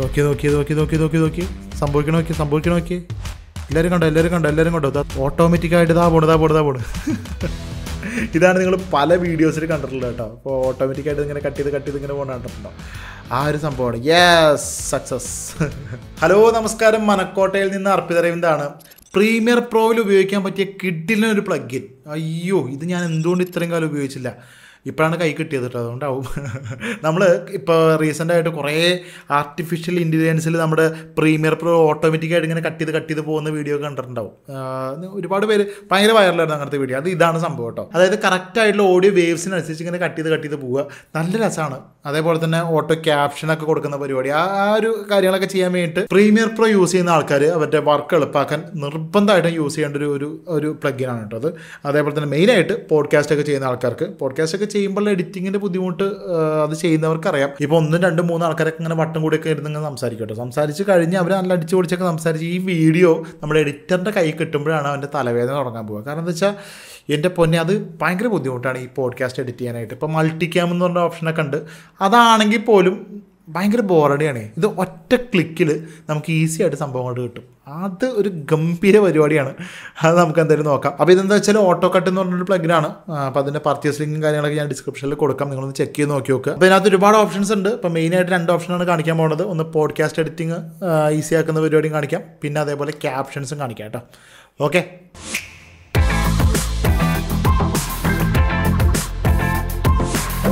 നോക്കി നോക്കി നോക്കി നോക്കി നോക്കി നോക്കി സംഭവിക്കണ നോക്കി സംഭവിക്കണ നോക്കി എല്ലാവരും കണ്ടോ എല്ലാവരും കണ്ടോ എല്ലാവരും കണ്ടോ ഓട്ടോമാറ്റിക്കായിട്ട് ദാ ഇതാ ദാ പോണ് ദാ പോണ് ഇതാണ് നിങ്ങൾ പല വീഡിയോസിൽ കണ്ടിട്ടുള്ളത് കേട്ടോ അപ്പോൾ ഓട്ടോമാറ്റിക്കായിട്ട് ഇങ്ങനെ കട്ട് ചെയ്ത് കട്ട് ചെയ്ത് ഇങ്ങനെ പോകണ കണ്ടിട്ടുണ്ടോ ആ ഒരു സംഭവമാണ് യെസ് സക്സസ് ഹലോ നമസ്കാരം മനക്കോട്ടയിൽ നിന്ന് അർപ്പിത പ്രീമിയർ പ്രോയിൽ ഉപയോഗിക്കാൻ പറ്റിയ കിഡിലിനൊരു പ്ലഗിൻ അയ്യോ ഇത് ഞാൻ എന്തുകൊണ്ട് ഇത്രയും കാലം ഉപയോഗിച്ചില്ല ഇപ്പോഴാണ് കൈ കിട്ടിയത് കേട്ടോ അതുകൊണ്ടാവും നമ്മൾ ഇപ്പോൾ റീസെൻ്റായിട്ട് കുറേ ആർട്ടിഫിഷ്യൽ ഇൻ്റലിജൻസിൽ നമ്മുടെ പ്രീമിയർ പ്രോ ഓട്ടോമാറ്റിക്കായിട്ട് ഇങ്ങനെ കട്ട് ചെയ്ത് കട്ട് ചെയ്ത് പോകുന്ന വീഡിയോ കണ്ടിട്ടുണ്ടാവും ഒരുപാട് പേര് ഭയങ്കര വൈറലായിരുന്നു അങ്ങനത്തെ വീഡിയോ അത് ഇതാണ് സംഭവം കേട്ടോ അതായത് കറക്റ്റായിട്ടുള്ള ഓഡിയോ വേവ്സിനനുസരിച്ച് ഇങ്ങനെ കട്ട് ചെയ്ത് കട്ട് ചെയ്ത് പോവുക നല്ല രസമാണ് അതേപോലെ തന്നെ ഓട്ടോ ക്യാപ്ഷനൊക്കെ കൊടുക്കുന്ന പരിപാടി ആ ഒരു കാര്യങ്ങളൊക്കെ ചെയ്യാൻ വേണ്ടിയിട്ട് പ്രീമിയർ പ്രോ യൂസ് ചെയ്യുന്ന ആൾക്കാർ അവരുടെ വർക്ക് എളുപ്പാക്കാൻ നിർബന്ധമായിട്ടും യൂസ് ചെയ്യേണ്ട ഒരു ഒരു പ്ലഗിനാണ് കേട്ടോ അത് അതേപോലെ തന്നെ മെയിനായിട്ട് പോഡ്കാസ്റ്റ് ഒക്കെ ചെയ്യുന്ന ആൾക്കാർക്ക് പോഡ്കാസ്റ്റ് ഒക്കെ ചെയ്യുമ്പോൾ എഡിറ്റിങ്ങിന്റെ ബുദ്ധിമുട്ട് അത് ചെയ്യുന്നവർക്കറിയാം ഇപ്പൊ ഒന്നും രണ്ടും മൂന്ന് ആൾക്കാരൊക്കെ ഇങ്ങനെ വട്ടം കൂടിയൊക്കെ ഇരുന്നെങ്കിൽ സംസാരിക്കട്ടോ സംസാരിച്ച് കഴിഞ്ഞ് അവർ നല്ല അടിച്ചു പൊടിച്ചൊക്കെ സംസാരിച്ച് ഈ വീഡിയോ നമ്മുടെ എഡിറ്ററിന്റെ കൈ കിട്ടുമ്പോഴാണ് അവന്റെ തലവേദന തുടങ്ങാൻ പോകുക കാരണം എന്താ വെച്ചാൽ എൻ്റെ പൊന്നെ അത് ഭയങ്കര ബുദ്ധിമുട്ടാണ് ഈ പോഡ്കാസ്റ്റ് എഡിറ്റ് ചെയ്യാനായിട്ട് ഇപ്പോൾ മൾട്ടി ക്യാം എന്ന് പറഞ്ഞ ഓപ്ഷനൊക്കെ ഉണ്ട് അതാണെങ്കിൽ പോലും ഭയങ്കര ബോറടിയാണ് ഇത് ഒറ്റ ക്ലിക്കിൽ നമുക്ക് ഈസി ആയിട്ട് സംഭവം കിട്ടും അത് ഒരു ഗംഭീര പരിപാടിയാണ് അത് നമുക്ക് എന്തായാലും നോക്കാം അപ്പോൾ ഇതെന്താ വെച്ചാൽ ഓട്ടോ കട്ട് എന്ന് പറഞ്ഞൊരു പ്ലഗിനാണ് അപ്പോൾ അതിൻ്റെ പർച്ചേസ് ലിങ്കും കാര്യങ്ങളൊക്കെ ഞാൻ ഡിസ്ക്രിപ്ഷനിൽ കൊടുക്കാം നിങ്ങളൊന്ന് ചെക്ക് ചെയ്ത് നോക്കി നോക്കുക അപ്പോൾ അതിനകത്ത് ഒരുപാട് ഓപ്ഷൻസ് ഉണ്ട് ഇപ്പോൾ മെയിനായിട്ട് രണ്ട് ഓപ്ഷനാണ് കാണിക്കാൻ പോകുന്നത് ഒന്ന് പോഡ്കാസ്റ്റ് എഡിറ്റിംഗ് ഈസി ആക്കുന്ന പരിപാടിയും കാണിക്കാം പിന്നെ അതേപോലെ ക്യാപ്ഷൻസും കാണിക്കാം കേട്ടോ ഓക്കെ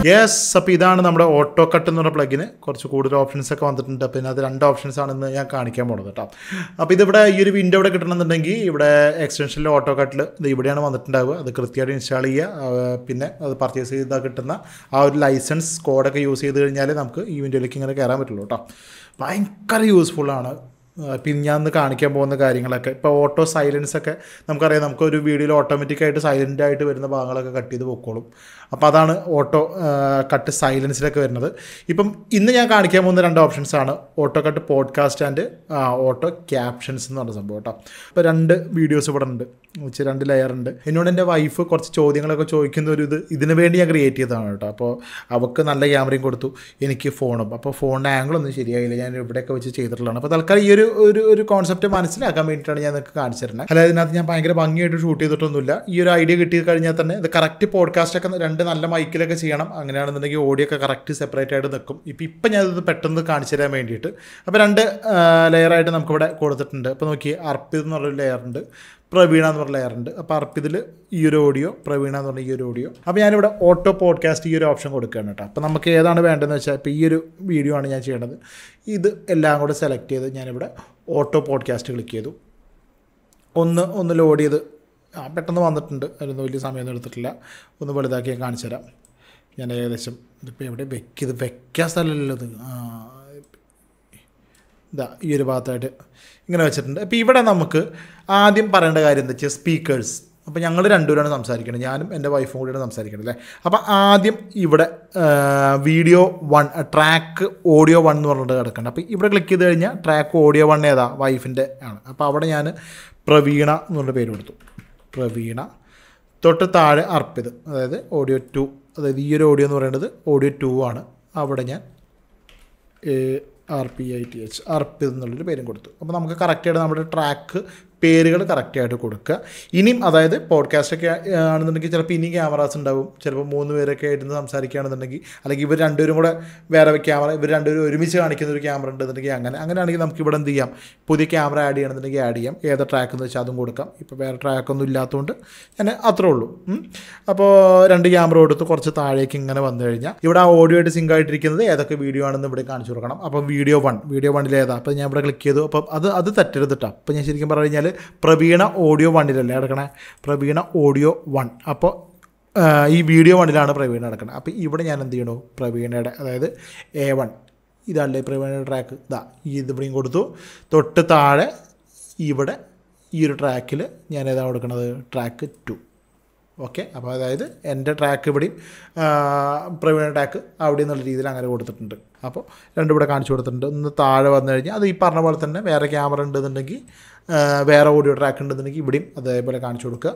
യെസ് അപ്പോൾ ഇതാണ് നമ്മുടെ ഓട്ടോ കട്ട് എന്ന് പറഞ്ഞ പ്ലഗിന് കുറച്ച് കൂടുതൽ ഓപ്ഷൻസ് ഒക്കെ വന്നിട്ടുണ്ട് പിന്നെ അത് രണ്ട് ഓപ്ഷൻസ് ആണെന്ന് ഞാൻ കാണിക്കാൻ പോകുന്നത് കേട്ടോ അപ്പോൾ ഇതിവിടെ ഈ ഒരു വിൻഡോ ഇവിടെ കിട്ടണമെന്നുണ്ടെങ്കിൽ ഇവിടെ എക്സ്റ്റൻഷനിലെ ഓട്ടോ കട്ടിൽ ഇത് ഇവിടെയാണ് വന്നിട്ടുണ്ടാവുക അത് കൃത്യമായിട്ട് ഇൻസ്റ്റാൾ ചെയ്യുക പിന്നെ അത് പർച്ചേസ് ചെയ്താൽ കിട്ടുന്ന ആ ഒരു ലൈസൻസ് കോഡൊക്കെ യൂസ് ചെയ്ത് കഴിഞ്ഞാൽ നമുക്ക് ഈ വിൻഡോയിലേക്ക് ഇങ്ങനെ കയറാൻ പറ്റുള്ളൂ കേട്ടോ ഭയങ്കര യൂസ്ഫുള്ളാണ് പിന്നെ ഞാൻ ഒന്ന് കാണിക്കാൻ പോകുന്ന കാര്യങ്ങളൊക്കെ ഇപ്പോൾ ഓട്ടോ സൈലൻസ് ഒക്കെ നമുക്കറിയാം നമുക്കൊരു വീഡിയോയിൽ ഓട്ടോമാറ്റിക്കായിട്ട് സൈലൻ്റ് ആയിട്ട് വരുന്ന ഭാഗങ്ങളൊക്കെ കട്ട് ചെയ്ത് പൊക്കോളും അപ്പോൾ അതാണ് ഓട്ടോ കട്ട് സൈലൻസിലൊക്കെ വരുന്നത് ഇപ്പം ഇന്ന് ഞാൻ കാണിക്കാൻ പോകുന്ന രണ്ട് ഓപ്ഷൻസാണ് auto cut podcast and auto captions എന്ന് പറഞ്ഞ സംഭവം കേട്ടോ അപ്പോൾ രണ്ട് വീഡിയോസ് ഇവിടെ ഉണ്ട് ഉച്ച രണ്ട് ലെയറുണ്ട് എന്നോട് എൻ്റെ വൈഫ് കുറച്ച് ചോദ്യങ്ങളൊക്കെ ചോദിക്കുന്ന ഒരു ഇത് ഇതിന് വേണ്ടി ഞാൻ ക്രിയേറ്റ് ചെയ്തതാണ് കേട്ടോ അപ്പോൾ അവൾക്ക് നല്ല ക്യാമറയും കൊടുത്തു എനിക്ക് ഫോണും അപ്പോൾ ഫോണിൻ്റെ ആംഗിളൊന്നും ശരിയായില്ല ഞാൻ ഇവിടെയൊക്കെ വെച്ച് ചെയ്തിട്ടുള്ളതാണ് അപ്പോൾ തൽക്കാലം ഈ ഒരു ഒരു ഒരു കോൺസെപ്റ്റ് മനസ്സിലാക്കാൻ വേണ്ടിയിട്ടാണ് ഞാൻ നിങ്ങൾക്ക് കാണിച്ചിരുന്നത് അല്ലാതെ ഇതിനകത്ത് ഞാൻ ഭയങ്കര ഭംഗിയായിട്ട് ഷൂട്ട് ചെയ്തിട്ടൊന്നുമില്ല ഈ ഒരു ഐഡിയ കിട്ടി കഴിഞ്ഞാൽ തന്നെ ഇത് കറക്റ്റ് പോഡ്കാസ്റ്റൊക്കെ രണ്ട് നല്ല മൈക്കിലൊക്കെ ചെയ്യണം അങ്ങനെയാണെന്നുണ്ടെങ്കിൽ ഓഡിയോ ഒക്കെ കറക്റ്റ് സെപ്പറേറ്റ് ആയിട്ട് നിൽക്കും ഇപ്പോൾ ഇപ്പം ഞാനിത് പെട്ടെന്ന് കാണിച്ചു തരാൻ വേണ്ടിയിട്ട് അപ്പോൾ രണ്ട് ലെയറായിട്ട് നമുക്കിവിടെ കൊടുത്തിട്ടുണ്ട് അപ്പോൾ നോക്കി അർപ്പിത് എന്ന് ലെയറുണ്ട് പ്രവീണ എന്ന് പറഞ്ഞ ലെയറുണ്ട് അപ്പോൾ അർപ്പിതിൽ ഈ ഒരു ഓഡിയോ പ്രവീണ എന്ന് പറഞ്ഞ ഈ ഒരു ഓഡിയോ അപ്പോൾ ഞാനിവിടെ ഓട്ടോ പോഡ്കാസ്റ്റ് ഈ ഒരു ഓപ്ഷൻ കൊടുക്കുകയാണ് കേട്ടോ അപ്പോൾ നമുക്ക് ഏതാണ് വേണ്ടതെന്ന് വെച്ചാൽ ഇപ്പോൾ ഈ ഒരു വീഡിയോ ആണ് ഞാൻ ചെയ്യേണ്ടത് ഇത് എല്ലാം കൂടെ സെലക്ട് ചെയ്ത് ഞാനിവിടെ ഓട്ടോ പോഡ്കാസ്റ്റ് ക്ലിക്ക് ചെയ്തു ഒന്ന് ഒന്ന് ലോഡ് ചെയ്ത് ആ പെട്ടെന്ന് വന്നിട്ടുണ്ട് അതിന് വലിയ സമയമൊന്നും എടുത്തിട്ടില്ല ഒന്ന് വലുതാക്കി ഞാൻ കാണിച്ചു തരാം ഞാൻ ഏകദേശം ഇതിപ്പോൾ എവിടെ വെക്കിയത് വെക്കാൻ സ്ഥലമല്ലല്ലോ ഇത് ഇതാ ഈ ഒരു ഭാഗത്തായിട്ട് ഇങ്ങനെ വെച്ചിട്ടുണ്ട് അപ്പോൾ ഇവിടെ നമുക്ക് ആദ്യം പറയേണ്ട കാര്യം എന്താ വെച്ചാൽ സ്പീക്കേഴ്സ് അപ്പോൾ ഞങ്ങൾ രണ്ടുപേരാണ് സംസാരിക്കുന്നത് ഞാനും എൻ്റെ വൈഫും കൂടിയാണ് സംസാരിക്കുന്നത് അല്ലേ അപ്പോൾ ആദ്യം ഇവിടെ video one track audio one എന്ന് പറഞ്ഞിട്ട് കിടക്കുന്നത് അപ്പോൾ ഇവിടെ ക്ലിക്ക് ചെയ്ത് കഴിഞ്ഞാൽ ട്രാക്ക് ഓഡിയോ വൺ ഏതാ വൈഫിൻ്റെ ആണ് അപ്പോൾ അവിടെ ഞാൻ പ്രവീണ എന്ന് പറഞ്ഞ പേര് കൊടുത്തു പ്രവീണ തൊട്ട് താഴെ അർപ്പിത് അതായത് ഓഡിയോ ടു അതായത് ഈ ഒരു ഓഡിയോ എന്ന് പറയുന്നത് ഓഡിയോ ടു ആണ് അവിടെ ഞാൻ R P I T H അർപ്പ് എന്നുള്ളൊരു പേരും കൊടുത്തു അപ്പോൾ നമുക്ക് കറക്റ്റായിട്ട് നമ്മുടെ ട്രാക്ക് പേരുകൾ കറക്റ്റായിട്ട് കൊടുക്കുക ഇനിയും അതായത് പോഡ്കാസ്റ്റൊക്കെ ആണെന്നുണ്ടെങ്കിൽ ചിലപ്പോൾ ഇനിയും ക്യാമറാസ് ഉണ്ടാവും ചിലപ്പോൾ മൂന്ന് പേരൊക്കെ ഇരുന്ന് സംസാരിക്കുകയാണെന്നുണ്ടെങ്കിൽ അല്ലെങ്കിൽ ഇവർ രണ്ടുപേരും കൂടെ വേറെ ക്യാമറ ഇവർ രണ്ടുപേരും ഒരുമിച്ച് കാണിക്കുന്ന ഒരു ക്യാമറ ഉണ്ടെന്നുണ്ടെങ്കിൽ അങ്ങനെ അങ്ങനെ ആണെങ്കിൽ നമുക്ക് ഇവിടെ എന്ത് ചെയ്യാം പുതിയ ക്യാമറ ആഡ് ചെയ്യണമെന്നുണ്ടെങ്കിൽ ആഡ് ചെയ്യാം ഏത് ട്രാക്ക് എന്ന് വെച്ചാൽ അതും കൊടുക്കാം ഇപ്പോൾ വേറെ ട്രാക്കൊന്നും ഇല്ലാത്തതുകൊണ്ട് ഞാൻ അത്രേ ഉള്ളൂ അപ്പോൾ രണ്ട് ക്യാമറ കൊടുത്ത് കുറച്ച് താഴേക്ക് ഇങ്ങനെ വന്നു കഴിഞ്ഞാൽ ഇവിടെ ആ ഓഡിയോ ആയിട്ട് സിങ്ക് ആയിട്ടിരിക്കുന്നത് ഏതൊക്കെ വീഡിയോ ആണെന്ന് ഇവിടെ കാണിച്ചു കൊടുക്കണം അപ്പോൾ വീഡിയോ വൺ വീഡിയോ വണ്ണിൽ ഏതാ അപ്പോൾ ഞാൻ ഇവിടെ ക്ലിക്ക് ചെയ്തു അപ്പോൾ അത് അത് തെറ്റരുത് കേട്ടോ അപ്പോൾ ഞാൻ ശരിക്കും പറഞ്ഞു കഴിഞ്ഞാൽ പ്രവീണ ഓഡിയോ വണ്ണിലല്ലേ നടക്കണേ പ്രവീണ ഓഡിയോ വൺ അപ്പോൾ ഈ വീഡിയോ വണ്ണിലാണ് പ്രവീണ നടക്കുന്നത് അപ്പോൾ ഇവിടെ ഞാൻ എന്ത് ചെയ്യണു പ്രവീണയുടെ അതായത് എ വൺ ഇതല്ലേ പ്രവീണയുടെ ട്രാക്ക് ഇതാ ഈ ഇവിടെയും കൊടുത്തു തൊട്ട് താഴെ ഇവിടെ ഈ ഒരു ട്രാക്കിൽ ഞാൻ ഏതാണ് കൊടുക്കുന്നത് ട്രാക്ക് ടു ഓക്കെ അപ്പോൾ അതായത് എൻ്റെ ട്രാക്ക് ഇവിടെയും പ്രവീണ ട്രാക്ക് അവിടെ എന്നുള്ള രീതിയിൽ അങ്ങനെ കൊടുത്തിട്ടുണ്ട് അപ്പോൾ രണ്ടും ഇവിടെ കാണിച്ചു കൊടുത്തിട്ടുണ്ട് ഒന്ന് താഴെ വന്നു കഴിഞ്ഞാൽ അത് ഈ പറഞ്ഞ പോലെ തന്നെ വേറെ ക്യാമറ ഉണ്ടെന്നുണ്ടെങ്കിൽ വേറെ ഓഡിയോ ട്രാക്ക് ഉണ്ടെന്നുണ്ടെങ്കിൽ ഇവിടെയും അതേപോലെ കാണിച്ചു കൊടുക്കുക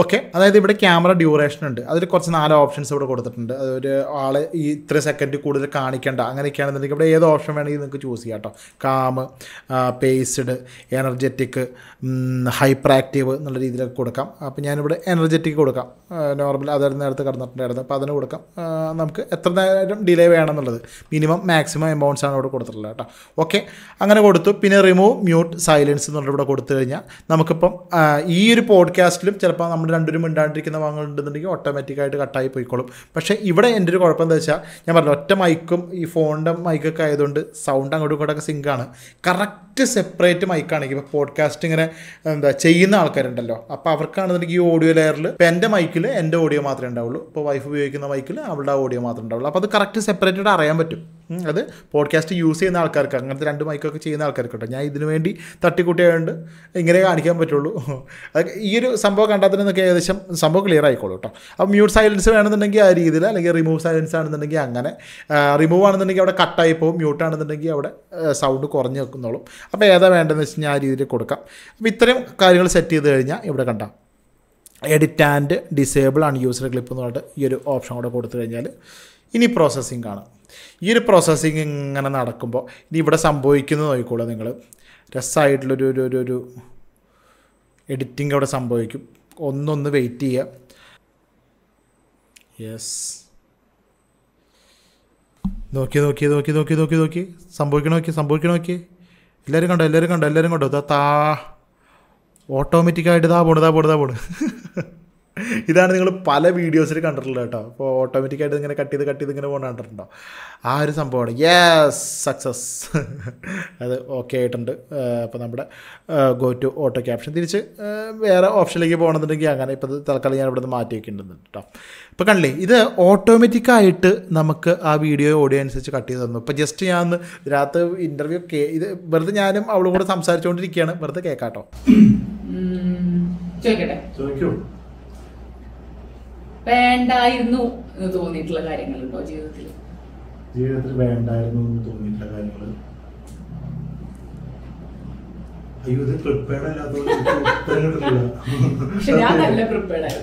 ഓക്കെ അതായത് ഇവിടെ ക്യാമറ ഡ്യൂറേഷൻ ഉണ്ട് അതിൽ കുറച്ച് നാല് ഓപ്ഷൻസ് ഇവിടെ കൊടുത്തിട്ടുണ്ട് അതൊരു ആളെ ഈ ഇത്ര സെക്കൻഡ് കൂടുതൽ കാണിക്കേണ്ട അങ്ങനെയൊക്കെയാണെന്നുണ്ടെങ്കിൽ ഇവിടെ ഏത് ഓപ്ഷൻ വേണമെങ്കിൽ നിങ്ങൾക്ക് ചൂസ് ചെയ്യാം കേട്ടോ calm paced energetic hyper active എന്നുള്ള രീതിയിലൊക്കെ കൊടുക്കാം അപ്പോൾ ഞാനിവിടെ എനർജറ്റിക് കൊടുക്കാം നോർമൽ അതായത് നേരത്തെ കടന്നിട്ടുണ്ടായിരുന്നു അപ്പോൾ അതിന് കൊടുക്കാം നമുക്ക് എത്ര നേരം ഡിലേ വേണമെന്നുള്ളത് മിനിമം മാക്സിമം എമൗണ്ട്സ് ആണ് ഇവിടെ കൊടുത്തിട്ടുള്ളത് കേട്ടോ ഓക്കെ അങ്ങനെ കൊടുത്തു പിന്നെ റിമൂവ് മ്യൂട്ട് സൈലൻസ് എന്നുള്ള ഇവിടെ കൊടുത്തു കഴിഞ്ഞാൽ നമുക്കിപ്പം ഈ ഒരു പോഡ്കാസ്റ്റിലും ചിലപ്പോൾ നമ്മൾ രണ്ടുപേരും മിണ്ടാണ്ടിരിക്കുന്ന ഉണ്ടെന്നുണ്ടെങ്കിൽ ഓട്ടോമാറ്റിക്കായിട്ട് കട്ടായി പോയിക്കോളും പക്ഷേ ഇവിടെ എൻ്റെ ഒരു കുഴപ്പം എന്താ വെച്ചാൽ ഞാൻ പറഞ്ഞു ഒറ്റ മൈക്കും ഈ ഫോണിൻ്റെ മൈക്കൊക്കെ ആയതുകൊണ്ട് സൗണ്ട് അങ്ങോട്ടും ഇങ്ങോട്ടൊക്കെ ആണ് കറക്റ്റ് സെപ്പറേറ്റ് മൈക്കാണെങ്കിൽ ഇപ്പോൾ പോഡ്കാസ്റ്റ് ഇങ്ങനെ എന്താ ചെയ്യുന്ന ആൾക്കാരുണ്ടല്ലോ അപ്പോൾ അവർക്കാണെന്നുണ്ടെങ്കിൽ ഈ ഓഡിയോ ലെയറിൽ ഇപ്പോൾ എൻ്റെ മൈക്കിൽ എൻ്റെ ഓഡിയോ മാത്രമേ ഉണ്ടാവുള്ളൂ ഇപ്പോൾ വൈഫ് ഉപയോഗിക്കുന്ന മൈക്കിൽ അവളുടെ ഓഡിയോ മാത്രമേ ഉണ്ടാവുള്ളൂ അപ്പോൾ അത് കറക്റ്റ് സെപ്പറേറ്റഡ് അറിയാൻ പറ്റും അത് പോഡ്കാസ്റ്റ് യൂസ് ചെയ്യുന്ന ആൾക്കാർക്ക് അങ്ങനത്തെ രണ്ട് മൈക്കൊക്കെ ചെയ്യുന്ന ആൾക്കാർക്ക് കേട്ടോ ഞാൻ ഇതിനു വേണ്ടി തട്ടിക്കൂട്ടിയായതുകൊണ്ട് ഇങ്ങനെ കാണിക്കാൻ പറ്റുള്ളൂ അതൊക്കെ ഈ ഒരു സംഭവം കണ്ടാൽ തന്നെ നമുക്ക് ഏകദേശം സംഭവം ക്ലിയർ ആയിക്കോളൂ കേട്ടോ അപ്പോൾ മ്യൂട്ട് സൈലൻസ് വേണമെന്നുണ്ടെങ്കിൽ ആ രീതിയിൽ അല്ലെങ്കിൽ റിമൂവ് സൈലൻസ് ആണെന്നുണ്ടെങ്കിൽ അങ്ങനെ റിമൂവ് ആണെന്നുണ്ടെങ്കിൽ അവിടെ കട്ടായി പോകും മ്യൂട്ട് ആണെന്നുണ്ടെങ്കിൽ അവിടെ സൗണ്ട് കുറഞ്ഞ് വെക്കുന്നോളും അപ്പോൾ ഏതാ വേണ്ടതെന്ന് വെച്ച് ഞാൻ ആ രീതിയിൽ കൊടുക്കാം അപ്പോൾ ഇത്രയും കാര്യങ്ങൾ സെറ്റ് ചെയ്ത് കഴിഞ്ഞാൽ ഇവിടെ കണ്ടാം എഡിറ്റ് ആൻഡ് ഡിസേബിൾ ആണ് യൂസർ ക്ലിപ്പ് എന്ന് പറഞ്ഞിട്ട് ഈ ഒരു ഓപ്ഷൻ കൂടെ കൊടുത്തു കഴിഞ്ഞാൽ ഇനി പ്രോസസ്സിങ് കാണാം ഈ ഒരു പ്രോസസ്സിങ് ഇങ്ങനെ നടക്കുമ്പോൾ ഇനി ഇവിടെ സംഭവിക്കുന്നത് നോക്കിക്കോളൂ നിങ്ങൾ രസമായിട്ടുള്ളൊരു ഒരു ഒരു ഒരു എഡിറ്റിംഗ് അവിടെ സംഭവിക്കും ഒന്നൊന്ന് വെയിറ്റ് ചെയ്യുക യെസ് നോക്കി നോക്കി നോക്കി നോക്കി നോക്കി നോക്കി സംഭവിക്കണോ നോക്കി സംഭവിക്കണോ നോക്കി എല്ലാവരും കണ്ടോ എല്ലാവരും കണ്ടോ എല്ലാവരും കണ്ടോ താ ഓട്ടോമാറ്റിക്കായിട്ട് താ പോണ് താ പോണ് താ പോണ് ഇതാണ് നിങ്ങൾ പല വീഡിയോസിൽ കണ്ടിട്ടുള്ളത് കേട്ടോ ഇപ്പോൾ ഓട്ടോമാറ്റിക്കായിട്ട് ഇങ്ങനെ കട്ട് ചെയ്ത് കട്ട് ചെയ്ത് ഇങ്ങനെ പോകണം കണ്ടിട്ടുണ്ടോ ആ ഒരു സംഭവമാണ് യെസ് സക്സസ് അത് ഓക്കെ ആയിട്ടുണ്ട് അപ്പോൾ നമ്മുടെ ഗോ ടു ഓട്ടോ ക്യാപ്ഷൻ തിരിച്ച് വേറെ ഓപ്ഷനിലേക്ക് പോകണമെന്നുണ്ടെങ്കിൽ അങ്ങനെ ഇപ്പോൾ തൽക്കാലം ഞാൻ ഇവിടുന്ന് മാറ്റി വയ്ക്കേണ്ടതുണ്ട് കേട്ടോ ഇപ്പോൾ കണ്ടില്ലേ ഇത് ഓട്ടോമാറ്റിക്കായിട്ട് നമുക്ക് ആ വീഡിയോ ഓഡിയോ അനുസരിച്ച് കട്ട് ചെയ്ത് തന്നു ഇപ്പോൾ ജസ്റ്റ് ഞാൻ ഇതിനകത്ത് ഇൻ്റർവ്യൂ കേ ഇത് വെറുതെ ഞാനും അവളും കൂടെ സംസാരിച്ചുകൊണ്ടിരിക്കുകയാണ് വെറുതെ കേൾക്കാട്ടോ ചോദിക്കട്ടെ ചോദിക്കൂ വേണ്ടായിരുന്നു എന്ന് തോന്നിയിട്ടുള്ള കാര്യങ്ങളുണ്ടോ ജീവിതത്തിൽ ജീവിതത്തിൽ വേണ്ടായിരുന്നു എന്ന് തോന്നിയിട്ടുള്ള കാര്യങ്ങൾ അയ്യോ ഇത് പ്രിപ്പയർഡ് അല്ലാത്ത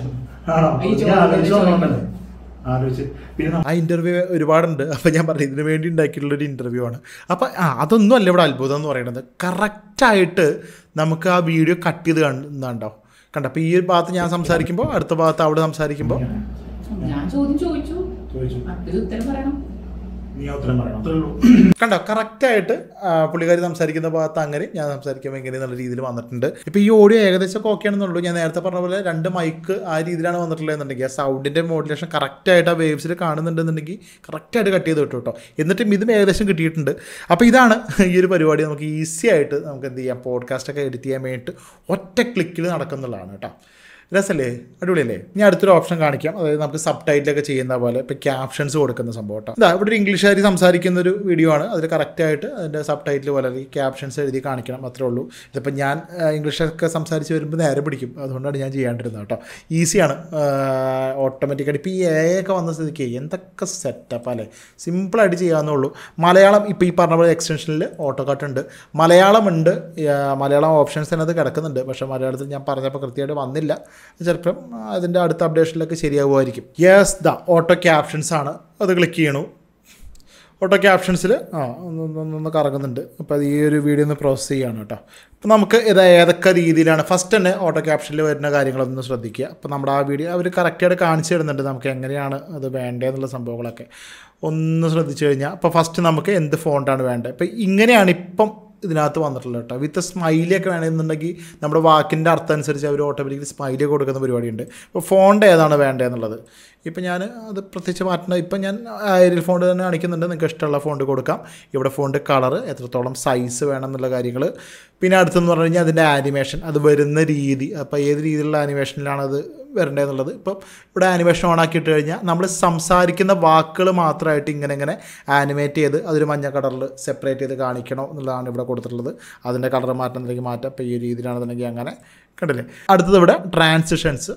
ആലോചിച്ച് പിന്നെ ആ ഇന്റർവ്യൂ ഒരുപാടുണ്ട് അപ്പോൾ ഞാൻ പറഞ്ഞു ഇതിനു വേണ്ടി ഉണ്ടാക്കിയിട്ടുള്ള ഒരു ഇന്റർവ്യൂ ആണ് അപ്പോൾ ആ അതൊന്നും അല്ല ഇവിടെ അത്ഭുതം എന്ന് പറയുന്നത് കറക്റ്റായിട്ട് നമുക്ക് ആ വീഡിയോ കട്ട് ചെയ്ത് കാണുന്നുണ്ടാവും കണ്ട അപ്പോൾ ഈ ഭാഗത്ത് ഞാൻ സംസാരിക്കുമ്പോൾ അടുത്ത ഭാഗത്ത് അവിടെ സംസാരിക്കുമ്പോൾ ഞാൻ ചോദ്യം ചോദിച്ചു ഉത്തരം പറയണം കണ്ടോ കറക്റ്റ് ആയിട്ട് പുള്ളിക്കാർ സംസാരിക്കുന്ന ഭാഗത്ത് അങ്ങനെ ഞാൻ സംസാരിക്കുമ്പോൾ എങ്ങനെ നല്ല രീതിയിൽ വന്നിട്ടുണ്ട് ഇപ്പൊ ഈ ഓഡിയോ ഏകദേശം ഒക്കെ ആണെന്നുള്ളൂ ഞാൻ നേരത്തെ പറഞ്ഞ പോലെ രണ്ട് മൈക്ക് ആ രീതിയിലാണ് വന്നിട്ടുള്ളത് എന്നുണ്ടെങ്കിൽ ആ സൗണ്ടിൻ്റെ മോഡുലേഷൻ കറക്റ്റായിട്ട് ആ വേവ്സിൽ കാണുന്നുണ്ടെന്നുണ്ടെങ്കിൽ കറക്റ്റ് ആയിട്ട് കട്ട് ചെയ്ത് കിട്ടും കേട്ടോ എന്നിട്ടും ഇതും ഏകദേശം കിട്ടിയിട്ടുണ്ട് അപ്പൊ ഇതാണ് ഈ ഒരു പരിപാടി നമുക്ക് ഈസി ആയിട്ട് നമുക്ക് എന്ത് ചെയ്യാം പോഡ്കാസ്റ്റ് ഒക്കെ എഡിറ്റ് ചെയ്യാൻ വേണ്ടിയിട്ട് ഒറ്റ ക്ലിക്കിൽ നടക്കുന്നുള്ളതാണ് കേട്ടോ രസല്ലേ അടിപൊളിയല്ലേ ഞാൻ അടുത്തൊരു ഓപ്ഷൻ കാണിക്കാം അതായത് നമുക്ക് സബ് ടൈറ്റിലൊക്കെ ചെയ്യുന്ന പോലെ ഇപ്പോൾ ക്യാപ്ഷൻസ് കൊടുക്കുന്ന സംഭവം കേട്ടോ ഇതാ ഇവിടെ ഒരു ഇംഗ്ലീഷുകാരി സംസാരിക്കുന്ന ഒരു വീഡിയോ ആണ് അതിൽ കറക്റ്റായിട്ട് അതിൻ്റെ സബ് ടൈറ്റിൽ പോലെ അല്ലെങ്കിൽ ക്യാപ്ഷൻസ് എഴുതി കാണിക്കണം അത്രേ ഉള്ളൂ ഇതിപ്പോൾ ഞാൻ ഇംഗ്ലീഷൊക്കെ സംസാരിച്ച് വരുമ്പോൾ നേരെ പിടിക്കും അതുകൊണ്ടാണ് ഞാൻ ചെയ്യാണ്ടിരുന്നത് കേട്ടോ ഈസിയാണ് ഓട്ടോമാറ്റിക്കായിട്ട് ഇപ്പോൾ ഈ എ ഒക്കെ വന്ന സ്ഥിതിക്ക് എന്തൊക്കെ സെറ്റപ്പ് അല്ലേ സിമ്പിളായിട്ട് ചെയ്യാവുന്നേ ഉള്ളൂ മലയാളം ഇപ്പോൾ ഈ പറഞ്ഞ പോലെ എക്സ്റ്റൻഷനിൽ ഓട്ടോ കട്ട് ഉണ്ട് മലയാളം ഉണ്ട് മലയാളം ഓപ്ഷൻസ് അത് കിടക്കുന്നുണ്ട് പക്ഷേ മലയാളത്തിൽ ഞാൻ പറഞ്ഞപ്പോൾ കൃത്യമായിട്ട് വന്നില്ല ചിലപ്പം അതിൻ്റെ അടുത്ത അപ്ഡേഷനിലൊക്കെ ശരിയാകുമായിരിക്കും യെസ് ദ ഓട്ടോ ക്യാപ്ഷൻസ് ആണ് അത് ക്ലിക്ക് ചെയ്യണു ഓട്ടോ ക്യാപ്ഷൻസിൽ ആ ഒന്ന് കറങ്ങുന്നുണ്ട് അപ്പോൾ അത് ഈ ഒരു വീഡിയോ ഒന്ന് പ്രോസസ്സ് ചെയ്യാണ് കേട്ടോ അപ്പോൾ നമുക്ക് ഇത് ഏതൊക്കെ രീതിയിലാണ് ഫസ്റ്റ് തന്നെ ഓട്ടോ ക്യാപ്ഷനിൽ വരുന്ന കാര്യങ്ങളൊന്ന് ശ്രദ്ധിക്കുക അപ്പോൾ നമ്മുടെ ആ വീഡിയോ അവർ കറക്റ്റായിട്ട് കാണിച്ചു തരുന്നുണ്ട് നമുക്ക് എങ്ങനെയാണ് അത് വേണ്ടതെന്നുള്ള സംഭവങ്ങളൊക്കെ ഒന്ന് ശ്രദ്ധിച്ചു കഴിഞ്ഞാൽ അപ്പോൾ ഫസ്റ്റ് നമുക്ക് എന്ത് ഫോണ്ടാണ് വേണ്ടത് ഇപ്പോൾ ഇങ്ങനെയാണ് ഇപ്പം ഇതിനകത്ത് വന്നിട്ടില്ല കേട്ടോ വിത്ത് സ്മൈലിയൊക്കെ വേണമെന്നുണ്ടെങ്കിൽ നമ്മുടെ വാക്കിൻ്റെ അർത്ഥം അനുസരിച്ച് അവർ ഓട്ടോമാറ്റിക്കലി സ്മൈലി കൊടുക്കുന്ന പരിപാടിയുണ്ട് ഇപ്പോൾ ഫോണിൻ്റെ ഏതാണ് എന്നുള്ളത് ഇപ്പം ഞാൻ അത് പ്രത്യേകിച്ച് മാറ്റണം ഇപ്പം ഞാൻ ആയിരം ഫോണ്ട് തന്നെ കാണിക്കുന്നുണ്ട് നിങ്ങൾക്ക് ഇഷ്ടമുള്ള ഫോണ്ട് കൊടുക്കാം ഇവിടെ ഫോണിൻ്റെ കളർ എത്രത്തോളം സൈസ് വേണം എന്നുള്ള കാര്യങ്ങൾ പിന്നെ അടുത്തെന്ന് പറഞ്ഞു കഴിഞ്ഞാൽ അതിൻ്റെ ആനിമേഷൻ അത് വരുന്ന രീതി അപ്പോൾ ഏത് രീതിയിലുള്ള ആനിമേഷനിലാണത് അത് വരേണ്ടതെന്നുള്ളത് ഇപ്പം ഇവിടെ ആനിമേഷൻ ഓൺ ആക്കിയിട്ട് കഴിഞ്ഞാൽ നമ്മൾ സംസാരിക്കുന്ന വാക്കുകൾ മാത്രമായിട്ട് ഇങ്ങനെ ഇങ്ങനെ ആനിമേറ്റ് ചെയ്ത് അതൊരു മഞ്ഞ കളറിൽ സെപ്പറേറ്റ് ചെയ്ത് കാണിക്കണം എന്നുള്ളതാണ് ഇവിടെ കൊടുത്തിട്ടുള്ളത് അതിൻ്റെ കളർ എന്തെങ്കിലും മാറ്റം അപ്പോൾ ഈ രീതിയിലാണെന്നുണ്ടെങ്കിൽ അങ്ങനെ കണ്ടില്ലേ അടുത്തത് ഇവിടെ ട്രാൻസിഷൻസ്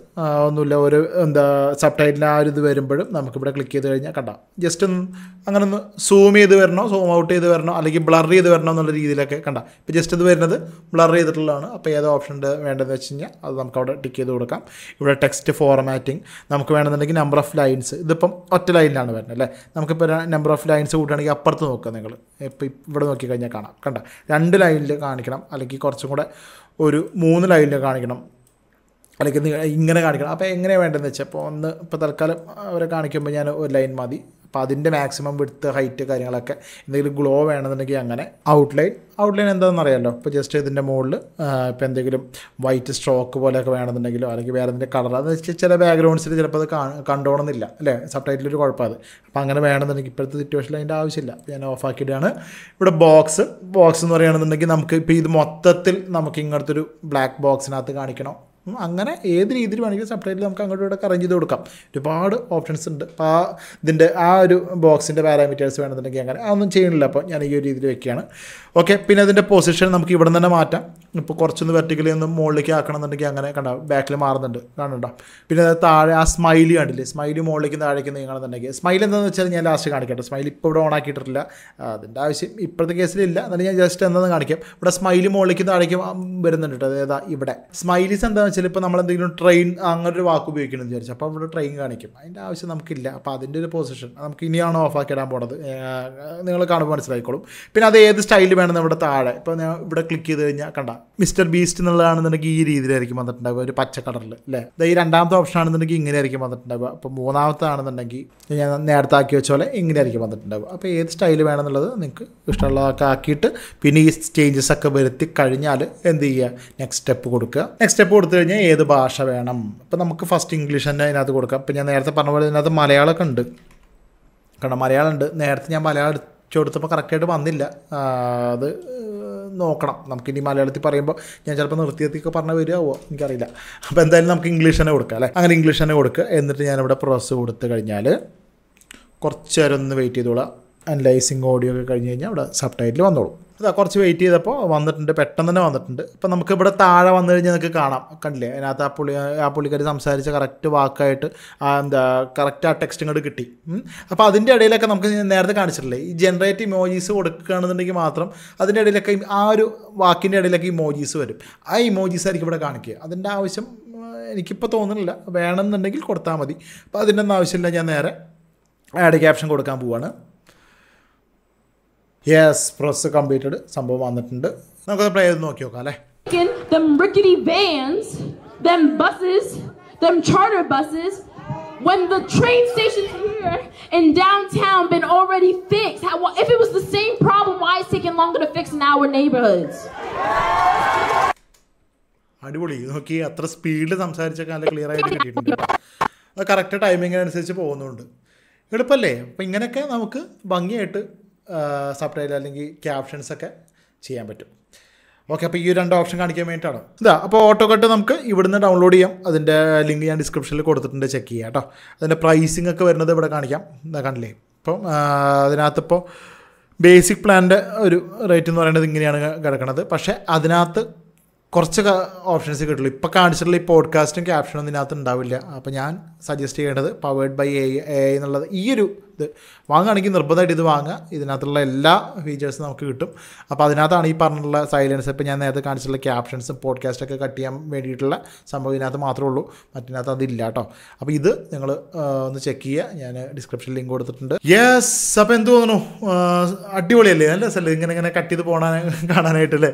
ഒന്നുമില്ല ഒരു എന്താ സബ് ടൈറ്റിൽ ആ ഒരു ഇത് വരുമ്പോഴും നമുക്കിവിടെ ക്ലിക്ക് ചെയ്ത് കഴിഞ്ഞാൽ കണ്ടാം ജസ്റ്റ് ഒന്ന് അങ്ങനെ ഒന്ന് സൂം ചെയ്ത് വരണോ സൂം ഔട്ട് ചെയ്ത് വരണോ അല്ലെങ്കിൽ ബ്ലർ ചെയ്ത് വരണോ എന്നുള്ള രീതിയിലൊക്കെ കണ്ടാം ഇപ്പോൾ ജസ്റ്റ് ഇത് വരുന്നത് ബ്ലർ ചെയ്തിട്ടുള്ളതാണ് അപ്പോൾ ഏത് ഓപ്ഷൻ വേണ്ടതെന്ന് വെച്ച് കഴിഞ്ഞാൽ അത് നമുക്ക് അവിടെ ടിക്ക് ചെയ്ത് കൊടുക്കാം ഇവിടെ ടെക്സ്റ്റ് ഫോർമാറ്റിംഗ് നമുക്ക് വേണമെന്നുണ്ടെങ്കിൽ നമ്പർ ഓഫ് ലൈൻസ് ഇതിപ്പം ഒറ്റ ലൈനിലാണ് വരുന്നത് അല്ലേ നമുക്കിപ്പോൾ നമ്പർ ഓഫ് ലൈൻസ് കൂട്ടുകയാണെങ്കിൽ അപ്പുറത്ത് നോക്കുക നിങ്ങൾ ഇപ്പോൾ ഇവിടെ നോക്കി കഴിഞ്ഞാൽ കാണാം കണ്ട രണ്ട് ലൈനിൽ കാണിക്കണം അല്ലെങ്കിൽ കുറച്ചും കൂടെ ഒരു മൂന്ന് ലൈനിൽ കാണിക്കണം അല്ലെങ്കിൽ ഇങ്ങനെ കാണിക്കണം അപ്പോൾ എങ്ങനെയാണ് വേണ്ടതെന്ന് വെച്ചാൽ അപ്പോൾ ഒന്ന് ഇപ്പോൾ തൽക്കാലം അവരെ കാണിക്കുമ്പോൾ ഞാൻ ഒരു ലൈൻ മതി അപ്പം അതിൻ്റെ മാക്സിമം വിടുത്ത് ഹൈറ്റ് കാര്യങ്ങളൊക്കെ എന്തെങ്കിലും ഗ്ലോ വേണമെന്നുണ്ടെങ്കിൽ അങ്ങനെ ഔട്ട്ലൈൻ ഔട്ട്ലൈൻ എന്താണെന്ന് അറിയാമല്ലോ ഇപ്പോൾ ജസ്റ്റ് ഇതിൻ്റെ മുകളിൽ ഇപ്പോൾ എന്തെങ്കിലും വൈറ്റ് സ്ട്രോക്ക് പോലെയൊക്കെ വേണമെന്നുണ്ടെങ്കിലും അല്ലെങ്കിൽ വേറെ എന്തെങ്കിലും കളർ അതെന്ന് വെച്ചാൽ ചില ബാക്ക്ഗ്രൗണ്ട്സിൽ ചിലപ്പോൾ അത് കണ്ടോണമെന്നില്ല അല്ലേ സബ് ടൈറ്റിലൊരു കുഴപ്പമാണ് അപ്പോൾ അങ്ങനെ വേണമെന്നുണ്ടെങ്കിൽ ഇപ്പോഴത്തെ സിറ്റുവേഷനിൽ അതിൻ്റെ ആവശ്യമില്ല ഞാൻ ഓഫാക്കിയിട്ടാണ് ഇവിടെ ബോക്സ് ബോക്സ് എന്ന് പറയുകയാണെന്നുണ്ടെങ്കിൽ നമുക്ക് ഇപ്പോൾ ഇത് മൊത്തത്തിൽ നമുക്ക് ഇങ്ങനത്തെ ഒരു ബ്ലാക്ക് ബോക്സിനകത്ത് കാണിക്കണം അങ്ങനെ ഏത് രീതിയിൽ വേണമെങ്കിലും സെപ്പറേറ്റ് നമുക്ക് അങ്ങോട്ട് ഇവിടെ അറേഞ്ച് ചെയ്ത് കൊടുക്കാം ഒരുപാട് ഓപ്ഷൻസ് ഉണ്ട് അപ്പോൾ ആ ഇതിൻ്റെ ആ ഒരു ബോക്സിൻ്റെ പാരാമീറ്റേഴ്സ് വേണമെന്നുണ്ടെങ്കിൽ അങ്ങനെ അതൊന്നും ചെയ്യണില്ല അപ്പോൾ ഞാൻ ഈ ഒരു രീതിയിൽ വെക്കുകയാണ് ഓക്കെ പിന്നെ അതിൻ്റെ പൊസിഷൻ നമുക്ക് ഇവിടെ തന്നെ മാറ്റാം ഇപ്പോൾ കുറച്ചൊന്ന് വെർട്ടിക്കലി ഒന്ന് മുകളിലേക്ക് ആക്കണമെന്നുണ്ടെങ്കിൽ അങ്ങനെ കണ്ട ബാക്കിൽ മാറുന്നുണ്ട് കാണണ്ട പിന്നെ താഴെ ആ സ്മൈലി കണ്ടില്ലേ സ്മൈലി മുകളിലേക്ക് താഴേക്ക് നീങ്ങണമെന്നുണ്ടെങ്കിൽ സ്മൈൽ എന്താണെന്ന് വെച്ചാൽ ഞാൻ ലാസ്റ്റ് കാണിക്കട്ടെ സ്മൈൽ ഇപ്പോൾ ഇവിടെ ഓൺ ആക്കിയിട്ടില്ല അതിൻ്റെ ആവശ്യം ഇപ്പോഴത്തെ കേസിലില്ല എന്നാലും ഞാൻ ജസ്റ്റ് എന്താണെന്ന് കാണിക്കാം ഇവിടെ സ്മൈലി മുകളിലേക്ക് താഴേക്ക് വരുന്നുണ്ട് കേട്ടോ ഇവിടെ സ്മൈലീസ് എന്താണെന്ന് വെച്ചാൽ ഇപ്പോൾ നമ്മൾ എന്തെങ്കിലും ട്രെയിൻ അങ്ങനെ ഒരു വാക്ക് ഉപയോഗിക്കണം എന്ന് വിചാരിച്ചു അപ്പോൾ അവിടെ ട്രെയിൻ കാണിക്കും അതിൻ്റെ ആവശ്യം നമുക്കില്ല അപ്പോൾ അതിൻ്റെ ഒരു പൊസിഷൻ നമുക്ക് ഇനിയാണ് ഓഫ് ഇടാൻ പോണത് നിങ്ങൾ കാണുമ്പോൾ മനസ്സിലായിക്കോളും പിന്നെ അത് ഏത് സ്റ്റൈൽ വേണമെന്ന് ഇവിടെ താഴെ ഇപ്പോൾ ഞാൻ ഇവിടെ ക്ലിക്ക് ചെയ്ത് കഴിഞ്ഞാൽ കണ്ട മിസ്റ്റർ ബീസ്റ്റ് എന്നുള്ളതാണെന്നുണ്ടെങ്കിൽ ഈ രീതിയിലായിരിക്കും വന്നിട്ടുണ്ടാവുക ഒരു പച്ച കളറിൽ അല്ലേ ഈ രണ്ടാമത്തെ ഓപ്ഷൻ ആണെന്നുണ്ടെങ്കിൽ ഇങ്ങനെ ആയിരിക്കും വന്നിട്ടുണ്ടാവുക അപ്പോൾ മൂന്നാമത്തെ ആണെന്നുണ്ടെങ്കിൽ ഞാൻ നേരത്തെ ആക്കി വെച്ച പോലെ ഇങ്ങനെ ആയിരിക്കും വന്നിട്ടുണ്ടാവുക അപ്പോൾ ഏത് സ്റ്റൈൽ വേണമെന്നുള്ളത് നിങ്ങൾക്ക് ഇഷ്ടമുള്ളതൊക്കെ ആക്കിയിട്ട് പിന്നെ ഈ ചേഞ്ചസ് ഒക്കെ വരുത്തി കഴിഞ്ഞാൽ എന്ത് ചെയ്യുക നെക്സ്റ്റ് സ്റ്റെപ്പ് കൊടുക്കുക നെക്സ്റ്റ് സ്റ്റെപ്പ് കൊടുത്തു കഴിഞ്ഞാൽ ഏത് ഭാഷ വേണം അപ്പം നമുക്ക് ഫസ്റ്റ് ഇംഗ്ലീഷ് തന്നെ അതിനകത്ത് കൊടുക്കാം അപ്പം ഞാൻ നേരത്തെ പറഞ്ഞ പോലെ അതിനകത്ത് മലയാളമൊക്കെ ഉണ്ട് കാരണം മലയാളം ഉണ്ട് നേരത്തെ ഞാൻ മലയാളം അടിച്ചു കൊടുത്തപ്പോൾ കറക്റ്റായിട്ട് വന്നില്ല അത് നോക്കണം നമുക്കിനി മലയാളത്തിൽ പറയുമ്പോൾ ഞാൻ ചിലപ്പോൾ നിർത്തിയത്തിയൊക്കെ പറഞ്ഞ വരികയാവോ എനിക്കറിയില്ല അപ്പോൾ എന്തായാലും നമുക്ക് ഇംഗ്ലീഷ് തന്നെ കൊടുക്കാം അല്ലേ അങ്ങനെ ഇംഗ്ലീഷ് തന്നെ കൊടുക്കുക എന്നിട്ട് ഞാനിവിടെ പ്രോസസ്സ് കൊടുത്തു കഴിഞ്ഞാൽ കുറച്ച് നേരം ഒന്ന് വെയിറ്റ് ചെയ്തോളാം അനലൈസിങ് ഓഡിയോ ഒക്കെ കഴിഞ്ഞ് കഴിഞ്ഞാൽ അവിടെ സബ് ടൈറ്റിൽ വന്നോളൂ അതാ കുറച്ച് വെയിറ്റ് ചെയ്തപ്പോൾ വന്നിട്ടുണ്ട് പെട്ടെന്ന് തന്നെ വന്നിട്ടുണ്ട് ഇപ്പം നമുക്ക് ഇവിടെ താഴെ വന്നു കഴിഞ്ഞാൽ നിങ്ങൾക്ക് കാണാം കണ്ടില്ലേ അതിനകത്ത് ആ പുള്ളി ആ പുള്ളിക്കാർ സംസാരിച്ച കറക്റ്റ് വാക്കായിട്ട് ആ എന്താ കറക്റ്റ് ആ ടെക്സ്റ്റ് ഇങ്ങോട്ട് കിട്ടി അപ്പോൾ അതിൻ്റെ ഇടയിലൊക്കെ നമുക്ക് നേരത്തെ കാണിച്ചിട്ടില്ലേ ഈ ജനറേറ്റ് ഇമോജീസ് കൊടുക്കുകയാണെന്നുണ്ടെങ്കിൽ മാത്രം അതിൻ്റെ ഇടയിലൊക്കെ ആ ഒരു വാക്കിൻ്റെ ഇടയിലൊക്കെ ഇമോജീസ് വരും ആ ഇമോജീസ് ആയിരിക്കും ഇവിടെ കാണിക്കുക അതിൻ്റെ ആവശ്യം എനിക്കിപ്പോൾ തോന്നുന്നില്ല വേണമെന്നുണ്ടെങ്കിൽ കൊടുത്താൽ മതി അപ്പോൾ അതിൻ്റെ ഒന്നും ആവശ്യമില്ല ഞാൻ നേരെ ആഡ് ക്യാപ്ഷൻ കൊടുക്കാൻ പോവാണ് യെസ് പ്രോസസ് കംപ്ലീറ്റഡ് സംഭവം വന്നിട്ടുണ്ട് നമുക്ക് പ്ലേ ചെയ്ത് നോക്കി നോക്കാം അല്ലേ Them rickety vans, them buses, them charter buses, when the train stations here in downtown been already fixed. How, if it was the same problem, why is taking longer to fix in our neighborhoods? അടിപൊളി നോക്കി അത്ര സ്പീഡിൽ സംസാരിച്ചൊക്കെ നല്ല clear ആയിട്ട് കിട്ടിയിട്ടുണ്ട് അത് correct ടൈമിങ്ങിനനുസരിച്ച് പോകുന്നുണ്ട് എളുപ്പമല്ലേ അപ്പം ഇങ്ങനെയൊക്കെ നമുക്ക് ഭംഗിയായിട്ട് സബ് അല്ലെങ്കിൽ ക്യാപ്ഷൻസ് ഒക്കെ ചെയ്യാൻ പറ്റും ഓക്കെ അപ്പോൾ ഈ രണ്ട് ഓപ്ഷൻ കാണിക്കാൻ വേണ്ടിയിട്ടാണ് ഇതാ അപ്പോൾ ഓട്ടോ കട്ട് നമുക്ക് ഇവിടുന്ന് ഡൗൺലോഡ് ചെയ്യാം അതിൻ്റെ ലിങ്ക് ഞാൻ ഡിസ്ക്രിപ്ഷനിൽ കൊടുത്തിട്ടുണ്ട് ചെക്ക് ചെയ്യാം കേട്ടോ അതിൻ്റെ പ്രൈസിംഗ് ഒക്കെ വരുന്നത് ഇവിടെ കാണിക്കാം എന്താ കണ്ടില്ലേ ഇപ്പം അതിനകത്തിപ്പോൾ ബേസിക് പ്ലാൻ്റെ ഒരു റേറ്റ് എന്ന് പറയുന്നത് ഇങ്ങനെയാണ് കിടക്കുന്നത് പക്ഷേ അതിനകത്ത് കുറച്ച് ഓപ്ഷൻസ് കിട്ടുള്ളൂ ഇപ്പോൾ കാണിച്ചിട്ടുള്ള ഈ പോഡ്കാസ്റ്റും ക്യാപ്ഷനും ഇതിനകത്ത് ഉണ്ടാവില്ല അപ്പോൾ ഞാൻ സജസ്റ്റ് ചെയ്യേണ്ടത് പവേഡ് ബൈ എ എന്നുള്ളത് ഈ ഒരു ഇത് വാങ്ങുകയാണെങ്കിൽ നിർബന്ധമായിട്ട് ഇത് വാങ്ങുക ഇതിനകത്തുള്ള എല്ലാ ഫീച്ചേഴ്സും നമുക്ക് കിട്ടും അപ്പോൾ അതിനകത്താണ് ഈ പറഞ്ഞിട്ടുള്ള സൈലൻസ് ഇപ്പോൾ ഞാൻ നേരത്തെ കാണിച്ചിട്ടുള്ള ക്യാപ്ഷൻസും പോഡ്കാസ്റ്റൊക്കെ കട്ട് ചെയ്യാൻ വേണ്ടിയിട്ടുള്ള സംഭവം ഇതിനകത്ത് മാത്രമേ ഉള്ളൂ മറ്റിനകത്ത് അതില്ല കേട്ടോ അപ്പോൾ ഇത് നിങ്ങൾ ഒന്ന് ചെക്ക് ചെയ്യുക ഞാൻ ഡിസ്ക്രിപ്ഷനിൽ ലിങ്ക് കൊടുത്തിട്ടുണ്ട് യെസ് അപ്പോൾ എന്ത് തോന്നുന്നു അടിപൊളിയല്ലേ നല്ല സ്ഥലം ഇങ്ങനെ ഇങ്ങനെ കട്ട് ചെയ്ത് പോകാൻ കാണാനായിട്ടല്ലേ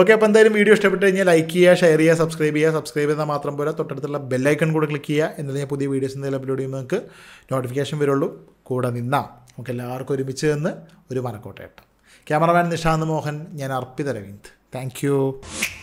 ഓക്കെ അപ്പോൾ എന്തായാലും വീഡിയോ ഇഷ്ടപ്പെട്ട് കഴിഞ്ഞാൽ ലൈക്ക് ചെയ്യുക ഷെയർ ചെയ്യുക സബ്സ്ക്രൈബ് ചെയ്യുക സബ്സ്ക്രൈബ് ചെയ്താൽ മാത്രം പോലെ തൊട്ടടുത്തുള്ള ബെല്ലൈക്കൺ കൂടെ ക്ലിക്ക് ചെയ്യുക ഞാൻ പുതിയ വീഡിയോസ് എന്തെങ്കിലും അപ്ലോഡ് ചെയ്യുമ്പോൾ നിങ്ങൾക്ക് നോട്ടിഫിക്കേഷൻ വരുള്ളൂ കൂടെ നിന്നാം നമുക്ക് എല്ലാവർക്കും ഒരുമിച്ച് നിന്ന് ഒരു മനക്കോട്ടേട്ടം ക്യാമറമാൻ നിഷാന്ത് മോഹൻ ഞാൻ അർപ്പിത രവീന്ദ് താങ്ക്